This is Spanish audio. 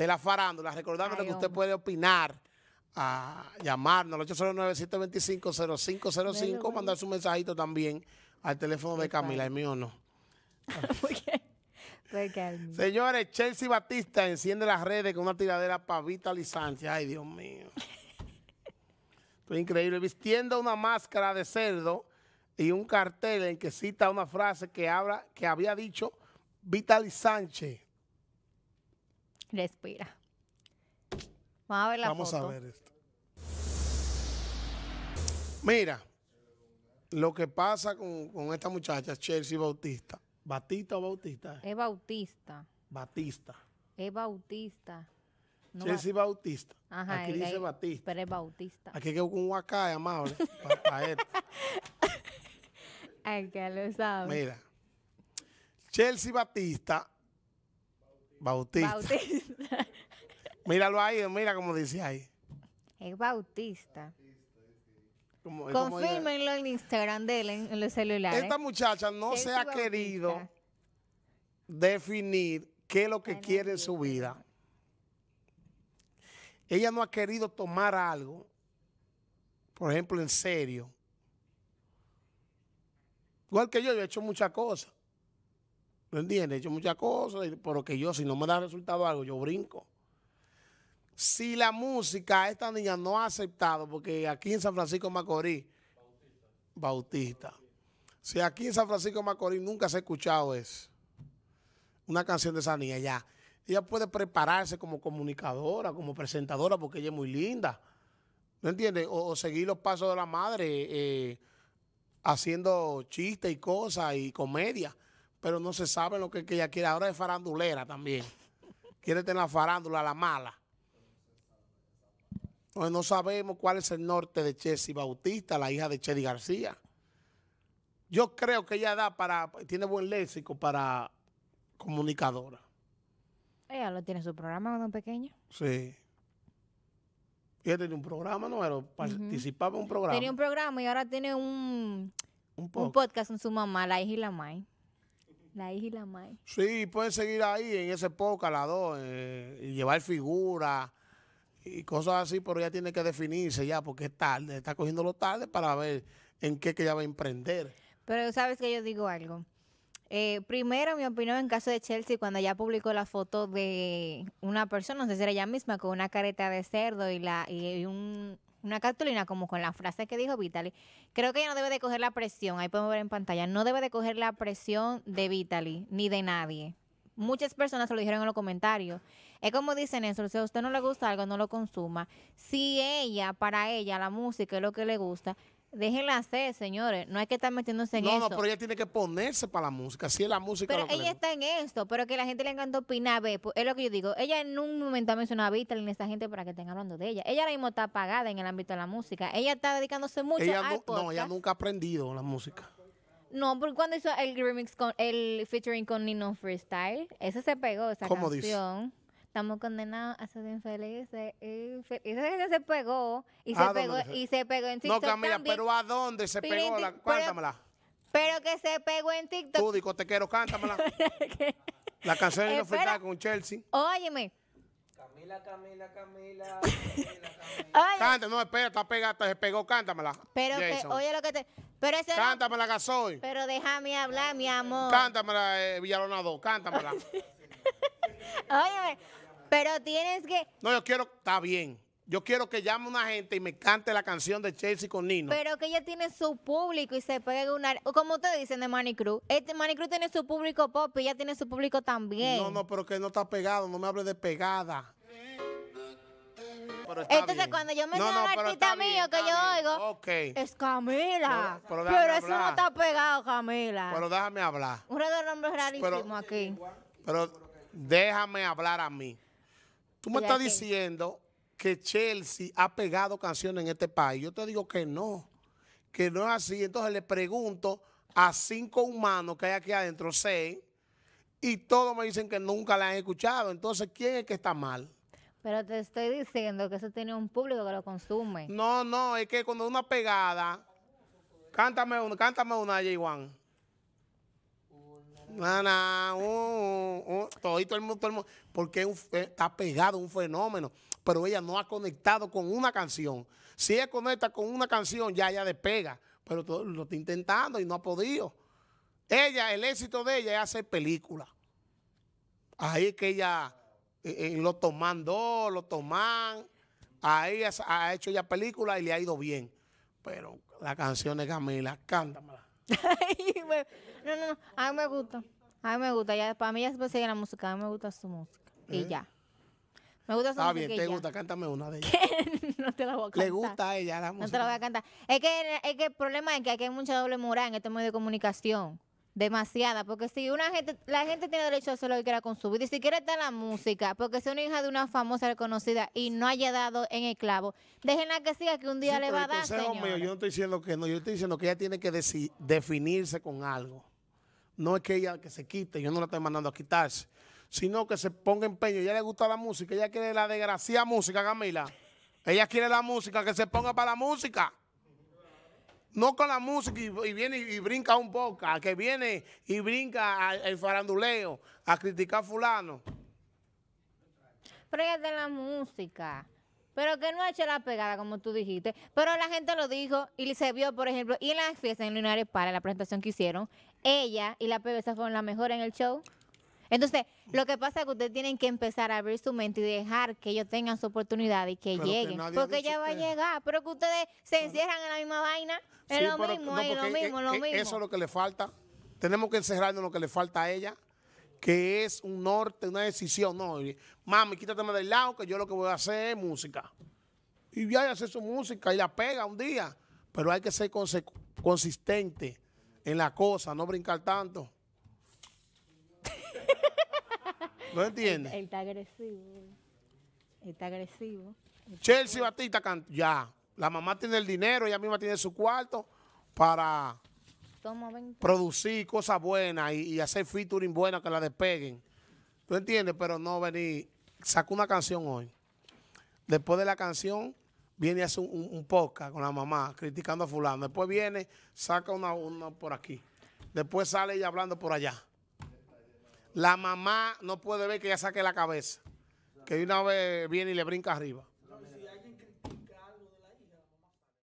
de la farándula. Recordándote que usted puede opinar, a ah, llamarnos al 809-725-0505, mandar su mensajito también al teléfono de Camila, el mío no. Señores, Chelsea Batista enciende las redes con una tiradera para Sánchez Ay, Dios mío. Fue increíble. Vistiendo una máscara de cerdo y un cartel en que cita una frase que, habla, que había dicho Vitali Sánchez Respira. Vamos a ver la Vamos a ver esto. Mira, lo que pasa con, esta muchacha, Chelsea Bautista. ¿Batista o Bautista? Es Bautista. Batista. Es Bautista. Chelsea Bautista. Ajá, Aquí dice Batista. Pero es Bautista. Aquí quedó con un acá, amable. para esto. Ay, que lo sabe. Mira. Chelsea Bautista... Bautista. Míralo ahí, mira cómo dice ahí. Es Bautista. Como, Confírmenlo en Instagram de él, en, los celulares. Esta muchacha no se ha querido definir qué es lo que quiere en su vida. Ella no ha querido tomar algo, por ejemplo, en serio. Igual que yo, yo he hecho muchas cosas. ¿Me entiendes? He hecho muchas cosas, pero que yo, si no me da resultado algo, yo brinco. Si la música, esta niña no ha aceptado, porque aquí en San Francisco Macorís, Bautista. Si aquí en San Francisco Macorís nunca se ha escuchado eso, una canción de esa niña ya. Ella puede prepararse como comunicadora, como presentadora, porque ella es muy linda. ¿No entiendes? O, seguir los pasos de la madre eh, haciendo chistes y cosas y comedia pero no se sabe lo que, ella quiere. Ahora es farandulera también. Quiere tener la farándula, la mala. no sabemos cuál es el norte de Chessy Bautista, la hija de Chedi García. Yo creo que ella da para, tiene buen léxico para comunicadora. Ella lo tiene su programa cuando pequeña. Sí. Ella tenía un programa, ¿no? Pero participaba en un programa. Tenía un programa y ahora tiene un, podcast con su mamá, la hija y la mamá. La hija y la mai. Sí, pueden seguir ahí en ese poco las dos eh, y llevar figura y cosas así, pero ella tiene que definirse ya porque es tarde, está cogiendo lo tarde para ver en qué que ella va a emprender. Pero sabes que yo digo algo. Eh, primero, mi opinión en caso de Chelsea, cuando ya publicó la foto de una persona, no sé si era ella misma, con una careta de cerdo y, la, y un, una cartulina como con la frase que dijo Vitaly. Creo que ella no debe de coger la presión, ahí podemos ver en pantalla, no debe de coger la presión de Vitaly ni de nadie. Muchas personas se lo dijeron en los comentarios. Es como dicen eso, si a usted no le gusta algo, no lo consuma. Si ella, para ella, la música es lo que le gusta, Déjenla hacer, señores. No hay que estar metiéndose en eso. No, pero ella tiene que ponerse para la música. Si es la música. Pero ella está en esto. Pero que la gente le encanta opinar. Ve, pues, es lo que yo digo. Ella en un momento ha mencionado a en esta gente para que estén hablando de ella. Ella ahora mismo está apagada en el ámbito de la música. Ella está dedicándose mucho a al no, no, ella nunca ha aprendido la música. No, porque cuando hizo el remix con el featuring con Nino Freestyle, ese se pegó esa ¿Cómo canción. Dice? estamos condenados a ser infelices. se pegó eh, y se pegó y se pegó en TikTok. No, Camila, pero ¿a dónde se pegó? La, cuéntamela. Pero, que se pegó en TikTok. Tú, quiero. cántamela. la canción de Fritada con Chelsea. Óyeme. Camila, Camila, Camila. Canta, no, espera, está pegada, se pegó, cántamela. Pero que, oye lo que te. Pero ese cántamela, Gasoy. Pero déjame hablar, mi amor. Cántamela, eh, Villalonado, cántamela. Óyeme, pero tienes que. No, yo quiero. Está bien. Yo quiero que llame una gente y me cante la canción de Chelsea con Nino. Pero que ella tiene su público y se pegue una. Como ustedes dicen de Manny Cruz. Este Manny Cruz tiene su público pop y ella tiene su público también. No, no, pero que no está pegado. No me hable de pegada. Entonces, cuando yo me no, artista mío que yo oigo, okay. es Camila. Pero, eso no está pegado, Camila. Pero déjame hablar. Un de nombre rarísimo aquí. Pero déjame hablar a mí. Tú me estás diciendo que Chelsea ha pegado canciones en este país. Yo te digo que no, que no es así. Entonces le pregunto a cinco humanos que hay aquí adentro, seis, y todos me dicen que nunca la han escuchado. Entonces, ¿quién es que está mal? Pero te estoy diciendo que eso tiene un público que lo consume. No, no, es que cuando una pegada, cántame una, cántame una, J. Juan porque está pegado un fenómeno, pero ella no ha conectado con una canción. Si ella conecta con una canción, ya ella despega, pero lo está intentando y no ha podido. Ella, el éxito de ella es hacer películas. Ahí que ella, eh, eh, lo toman lo toman, ahí ha hecho ya películas y le ha ido bien. Pero la canción de Camila, cántamela no, no, no. A mí me gusta. A mí me gusta. Ya, para mí ya se sigue la música. A mí me gusta su música. Y ¿Eh? ya. Me gusta su ah, música. Ah, bien, te gusta. Cántame una de ellas. no te la voy a cantar. Le gusta ella la música. No te la voy a cantar. Es que, es que el problema es que aquí hay mucha doble moral en este medio de comunicación. Demasiada, porque si una gente, la gente tiene derecho a hacer lo que quiera con su vida, y si quiere estar la música, porque es una hija de una famosa reconocida y no haya dado en el clavo, déjenla que siga, que un día le va a dar. yo no estoy diciendo que no, yo estoy diciendo que ella tiene que definirse con algo. No es que ella que se quite, yo no la estoy mandando a quitarse, sino que se ponga empeño. ya le gusta la música, ella quiere la desgracia música, Camila. Ella quiere la música, que se ponga para la música no con la música y, viene y, brinca un poco, que viene y brinca el faranduleo, a criticar a fulano. Pero es de la música. Pero que no ha hecho la pegada, como tú dijiste. Pero la gente lo dijo y se vio, por ejemplo, y en la fiestas en Lunares para la presentación que hicieron, ella y la pebesa fueron las mejores en el show. Entonces, lo que pasa es que ustedes tienen que empezar a abrir su mente y dejar que ellos tengan su oportunidad y que lleguen. porque ella va a llegar, pero que ustedes se encierran en la misma vaina. Es lo, mismo, es lo eh, mismo, es lo eh, mismo, Eso es lo que le falta. Tenemos que encerrarnos en lo que le falta a ella, que es un norte, una decisión. No, mami, quítate del lado, que yo lo que voy a hacer es música. Y ya a hacer su música y la pega un día. Pero hay que ser consistente en la cosa, no brincar tanto. ¿No entiendes? Él, está agresivo. Él está agresivo. Chelsea Batista ya. La mamá tiene el dinero, ella misma tiene su cuarto para producir cosas buenas y, hacer featuring buenas que la despeguen. ¿Tú entiendes? Pero no vení, Sacó una canción hoy. Después de la canción, viene hace un, podcast con la mamá criticando a fulano. Después viene, saca una, una por aquí. Después sale ella hablando por allá la mamá no puede ver que ya saque la cabeza. Que de una vez viene y le brinca arriba.